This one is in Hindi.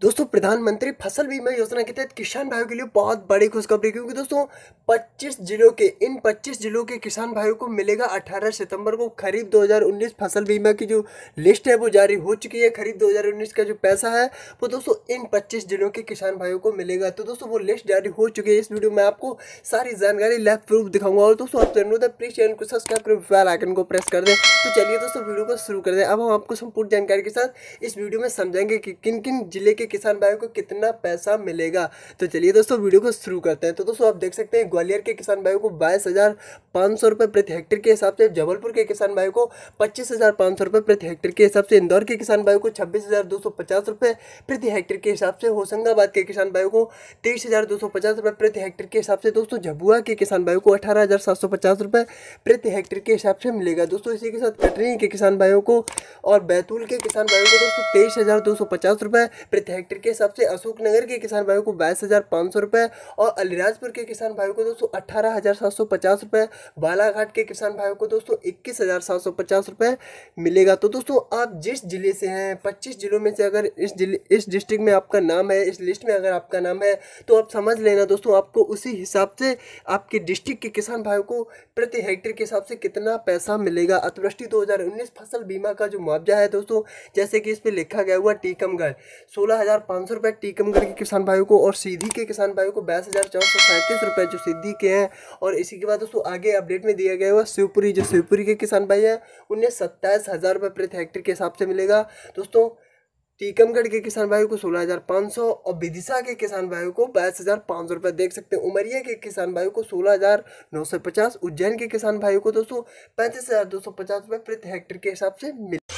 दोस्तों प्रधानमंत्री फसल बीमा योजना के तहत किसान भाइयों के लिए बहुत बड़ी खुशखबरी क्योंकि दोस्तों 25 जिलों के इन 25 जिलों के किसान भाइयों को मिलेगा 18 सितंबर को खरीफ 2019 फसल बीमा की जो लिस्ट है वो जारी हो चुकी है खरीफ 2019 का जो पैसा है वो दोस्तों इन 25 जिलों के किसान भाइयों को मिलेगा तो दोस्तों वो लिस्ट जारी हो चुकी है इस वीडियो में आपको सारी जानकारी लैब प्रूफ दिखाऊंगा और दोस्तों आप जरूर है प्लीज चैनल को सब्सक्राइब करें बेल आइकन को प्रेस कर दें तो चलिए दोस्तों वीडियो को शुरू कर दें अब हम आपको संपूर्ण जानकारी के साथ इस वीडियो में समझाएंगे कि किन किन जिले के कि किसान भाइयों को कितना पैसा मिलेगा तो चलिए दोस्तों वीडियो को शुरू करते हैं तो दोस्तों आप देख सकते हैं ग्वालियर के किसान भाइयों को बाईस हज़ार पाँच सौ रुपये प्रति हेक्टेयर के हिसाब से जबलपुर के किसान भाइयों को पच्चीस हज़ार पाँच सौ रुपये प्रति हेक्टेयर के हिसाब से इंदौर के किसान भाइयों को छब्बीस हज़ार दो सौ पचास रुपये प्रति हेक्टेयर के हिसाब से होशंगाबाद के किसान भाइयों को तेईस हज़ार दो सौ पचास रुपये प्रति हेक्टेयर के हिसाब से दोस्तों झबुआ के किसान भाइयों को अठारह हज़ार सात सौ पचास रुपये प्रति हेक्टेयर के हिसाब से मिलेगा दोस्तों इसी के साथ कटरी के किसान भाइयों को और बैतूल के किसान भाइयों को दोस्तों तेईस हज़ार दो सौ पचास रुपये प्रति हेक्टेयर के हिसाब से अशोकनगर के किसान भाइयों को बाईस हज़ार पाँच सौ रुपए और अलीराजपुर के किसान भाइयों को दोस्तों अट्ठारह हज़ार सात सौ पचास रुपए बालाघाट के किसान भाइयों को दोस्तों इक्कीस हज़ार सात सौ पचास रुपए मिलेगा तो दोस्तों आप जिस जिले से हैं पच्चीस जिलों में से अगर इस जिले इस डिस्ट्रिक्ट में आपका नाम है इस लिस्ट में अगर आपका नाम है तो आप समझ लेना दोस्तों आपको उसी हिसाब से आपके डिस्ट्रिक्ट के किसान भाइयों को प्रति हेक्टेयर के हिसाब से कितना पैसा मिलेगा अतिवृष्टि 2019 फसल बीमा का जो मुआवजा है दोस्तों जैसे कि इस पर लिखा गया हुआ टीकमगढ़ सोलह हज़ार पाँच सौ रुपये टीकमगढ़ के किसान भाइयों को और सीधी के किसान भाइयों को बाईस हज़ार चार सौ सैंतीस रुपये जो सीधी के हैं और इसी के बाद दोस्तों आगे अपडेट में दिया गया हुआ शिवपुरी जो शिवपुरी के किसान भाई हैं उन्हें सत्ताईस हज़ार रुपये प्रति हेक्टेयर के हिसाब से मिलेगा दोस्तों टीकमगढ़ के किसान भाइयों को सोलह हज़ार पाँच सौ और विदिशा के किसान भाइयों को बाईस हज़ार पाँच सौ रुपये देख सकते हैं उमरिया के किसान भाइयों को सोलह हज़ार नौ सौ पचास उज्जैन के किसान भाइयों को दोस्तों पैंतीस हज़ार दो सौ पचास रुपये प्रति हेक्टेयर के हिसाब से मिले